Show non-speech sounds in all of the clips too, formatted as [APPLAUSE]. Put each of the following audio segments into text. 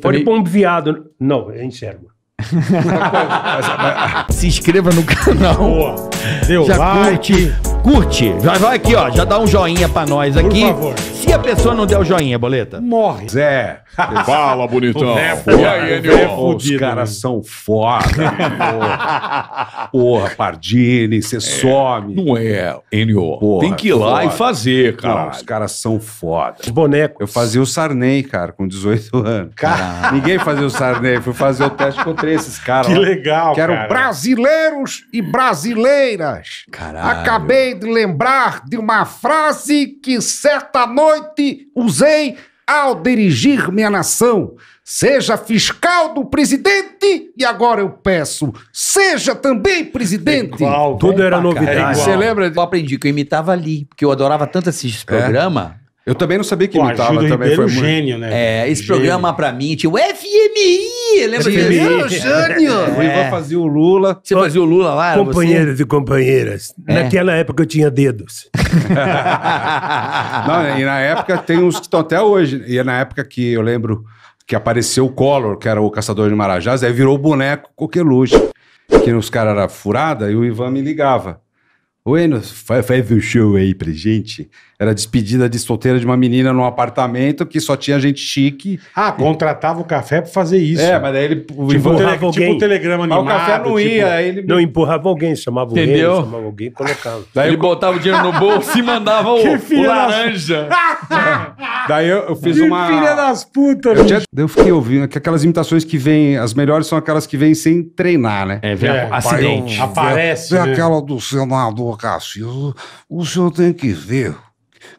Pode tipo pôr um viado. Não, é enxergo. [LAUGHS] Se inscreva no canal. Boa. Deu Já like. Curte curte. Já vai aqui, ó. Já dá um joinha pra nós aqui. Por favor. Se a pessoa não der o joinha, boleta. Morre. Zé. [LAUGHS] Fala, bonitão. É e aí, Enio? É os caras né? são foda. [LAUGHS] porra. Pardini, você é, some. Não é, no Porra, Tem que ir lá e fazer, cara. os caras são foda. Os bonecos. Eu fazia o Sarney, cara, com 18 anos. Caralho. Ninguém fazia o Sarney. Fui fazer o teste, encontrei esses caras. Que legal, Que eram cara. brasileiros e brasileiras. Caralho. Acabei acabei de lembrar de uma frase que certa noite usei ao dirigir minha nação. Seja fiscal do presidente e agora eu peço, seja também presidente. Igual, Tudo era novidade. Você lembra? Eu aprendi que eu imitava ali, porque eu adorava tanto esse é? programa. É? Eu também não sabia que Pô, estava Júlio também Ribeiro foi muito... gênio, né? É, esse gênio. programa pra mim tinha o FMI, lembra FMI. disso? É. O Ivan fazia o Lula. Você fazia o Lula lá? Companheiros e companheiras. É. Naquela época eu tinha dedos. [LAUGHS] não, e na época tem uns que estão até hoje. E é na época que eu lembro que apareceu o Collor, que era o caçador de marajás, aí virou o boneco coqueluche. Que os caras eram furada e o Ivan me ligava. Ô Enos, faz um show aí pra gente. Era despedida de solteira de uma menina num apartamento que só tinha gente chique. Ah, contratava o café pra fazer isso. É, mas daí ele tipo, tele, tipo alguém. tipo um telegrama animado. Mas o café não ia. Tipo, aí ele... Não, empurrava alguém, chamava Entendeu? alguém, chamava alguém e colocava. Daí ele botava o dinheiro no bolso e mandava o, [LAUGHS] o laranja. [LAUGHS] Daí eu, eu fiz que uma... filha das putas. Eu, tinha... eu fiquei ouvindo que aquelas imitações que vêm, as melhores são aquelas que vêm sem treinar, né? É, vem é, acidente. Aparece. Vem né? aquela do senador falou, o senhor tem que ver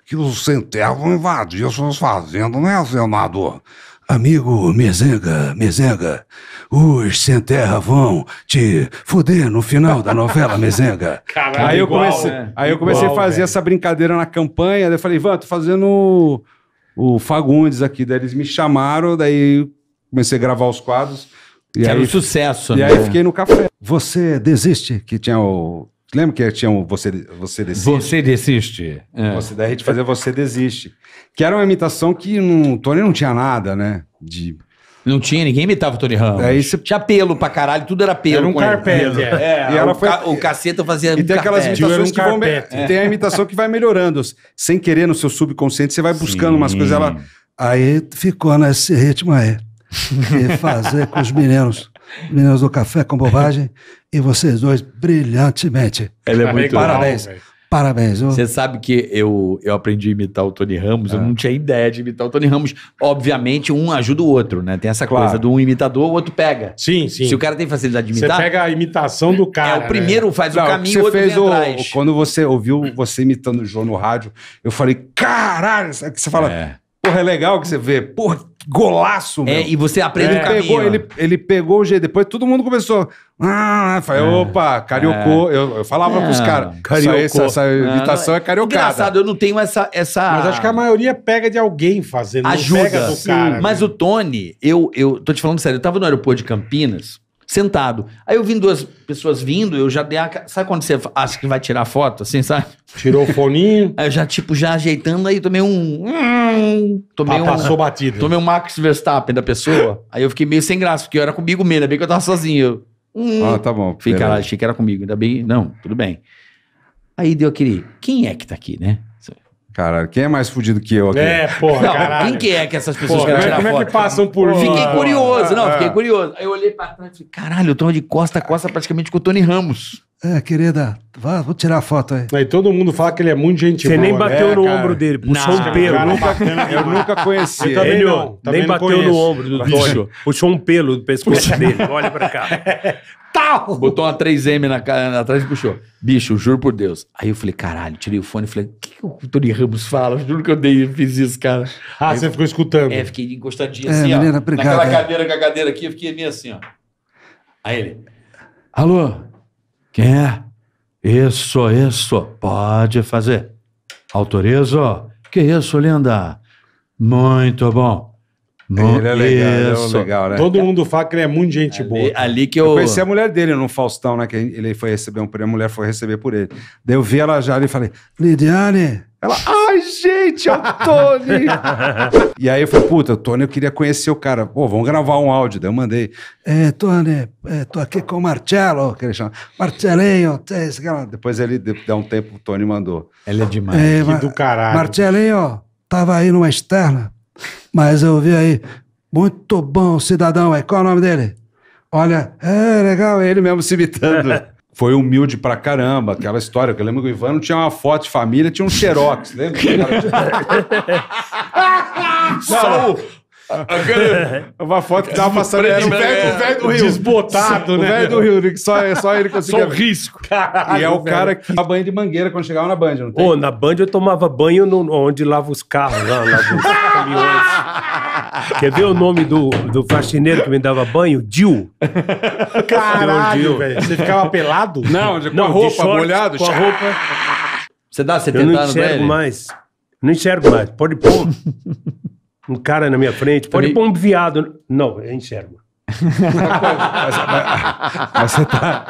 que os centelos invadiram suas fazendas, né, senador? Amigo Mezenga, Mezenga, os sem terra vão te fuder no final da novela, Mezenga. [LAUGHS] Caralho, aí eu igual, comecei, né? aí eu comecei igual, a fazer essa brincadeira na campanha, daí eu falei, Ivan, tô fazendo o, o Fagundes aqui, daí eles me chamaram, daí comecei a gravar os quadros. E que aí, era um sucesso, E né? aí fiquei no café. Você desiste, que tinha o Lembra que tinha um você, você Desiste? Você Desiste. É. Você, daí a gente fazia Você Desiste. Que era uma imitação que o Tony não tinha nada, né? De... Não tinha, ninguém imitava o Tony Ramos. é isso Tinha pelo pra caralho, tudo era pelo. Era um carpete. É. é, e ela o, foi... ca... o caceta fazia. E tem aquelas carpete. imitações um que vão. É. Tem a imitação que vai melhorando. Sem querer no seu subconsciente, você vai buscando Sim. umas coisas. Ela. Aí ficou nesse ritmo aí. E fazer com os meninos. Meninos do café com bobagem e vocês dois brilhantemente. Ele é Parabéns. muito Parabéns. Legal, Parabéns. Você sabe que eu, eu aprendi a imitar o Tony Ramos, é. eu ah. não tinha ideia de imitar o Tony Ramos. Obviamente, um ajuda o outro, né? Tem essa claro. coisa do um imitador, o outro pega. Sim, sim. Se o cara tem facilidade de imitar. Você pega a imitação do é cara. É, o primeiro né? faz não, o caminho, o outro fez vem o, atrás. Quando você ouviu você imitando o João no rádio, eu falei, caralho! Você fala, é. porra, é legal que você vê. Porra, golaço, é, meu. É, e você aprende é, o caminho. Pegou, ele, ele pegou o jeito. Depois todo mundo começou. Ah, falei, é, opa, cariocô. É. Eu, eu falava não, pros caras. Essa, essa imitação não, é, é cariocada. Engraçado, eu não tenho essa, essa. Mas acho que a maioria pega de alguém fazendo. Ajuda. pega do cara, né? mas o Tony, eu, eu tô te falando sério, eu tava no aeroporto de Campinas sentado. Aí eu vi duas pessoas vindo, eu já dei a. Sabe quando você acha que vai tirar foto, assim, sabe? Tirou o foninho. [LAUGHS] Aí eu já, tipo, já ajeitando, aí tomei um. Tomei ah, passou um, batido. Tomei um Max Verstappen da pessoa. aí eu fiquei meio sem graça, porque eu era comigo mesmo, ainda bem que eu tava sozinho. Hum. Ah, tá bom. Fiquei, lá, achei que era comigo, ainda bem. Não, tudo bem. Aí deu aquele. Quem é que tá aqui, né? Cara, quem é mais fudido que eu aqui? É, porra, não, caralho. Quem que é que essas pessoas querem tirar como foto? Como é que passam por mim? Fiquei curioso, não, é. fiquei ah. curioso. Aí eu olhei pra trás e falei, caralho, eu tô de costa a costa praticamente com o Tony Ramos. É, querida, vá, vou tirar a foto aí. Aí todo mundo fala que ele é muito gentil. Você nem bateu né, no cara. ombro dele, puxou não, um pelo. Eu nunca, eu nunca conheci. Eu também ele, não, também nem não bateu conheço. no ombro do bicho, [LAUGHS] puxou um pelo do pescoço dele, olha pra cá. [LAUGHS] Botou uma 3M na cara, atrás e puxou. Bicho, juro por Deus. Aí eu falei, caralho, tirei o fone e falei, o que, que o Tony Ramos fala? Juro que eu dei, fiz isso, cara. Ah, Aí você ficou escutando? É, fiquei encostadinho é, assim, ó. Obrigado, naquela é. cadeira com a cadeira aqui, eu fiquei meio assim, ó. Aí ele, alô, quem é? Isso, isso, pode fazer. Autorizo? Que isso, linda? Muito bom. No... Ele é legal, ele é legal, né? Todo mundo fala que ele é muito gente ali, boa. Ali que eu... eu conheci a mulher dele no Faustão, né? Que ele foi receber um prêmio, a mulher foi receber por ele. Daí eu vi ela já ali e falei, Lidiane... Ela, ai, gente, é o Tony! [LAUGHS] e aí eu falei, puta, o Tony, eu queria conhecer o cara. Pô, vamos gravar um áudio. Daí eu mandei, é, Tony, é, tô aqui com o Marcelo, que ele chama. Marcelinho, é depois ele, deu um tempo, o Tony mandou. Ela é demais, é, que do caralho. Marcelinho, tava aí numa externa, mas eu vi aí, muito bom cidadão, é. qual é o nome dele? Olha, é legal, é ele mesmo se imitando. [LAUGHS] foi humilde pra caramba, aquela história. eu lembro que o Ivan não tinha uma foto de família, tinha um xerox, lembra? [LAUGHS] Só Aquele... Ah, [LAUGHS] Uma foto que tava passando o velho, do Rio. Desbotado, né? O velho do Rio, que só, só ele conseguia. Só o risco. Caralho, e é o velho. cara que toma banho de mangueira quando chegava na Band, não tem? na Band eu tomava banho no... onde lava os carros, lá, lava caminhões. [LAUGHS] Quer ver o nome do, do faxineiro que me dava banho? Dil. Caralho, velho. Você ficava pelado? Não, de, com não, a roupa molhada. molhado. Com a roupa. Você dá 70 anos, velho? Eu não enxergo mais. Não enxergo mais. Pode pôr um cara na minha frente, pode Também... pôr um viado. Não, eu enxergo. [LAUGHS] mas, mas, mas, você tá,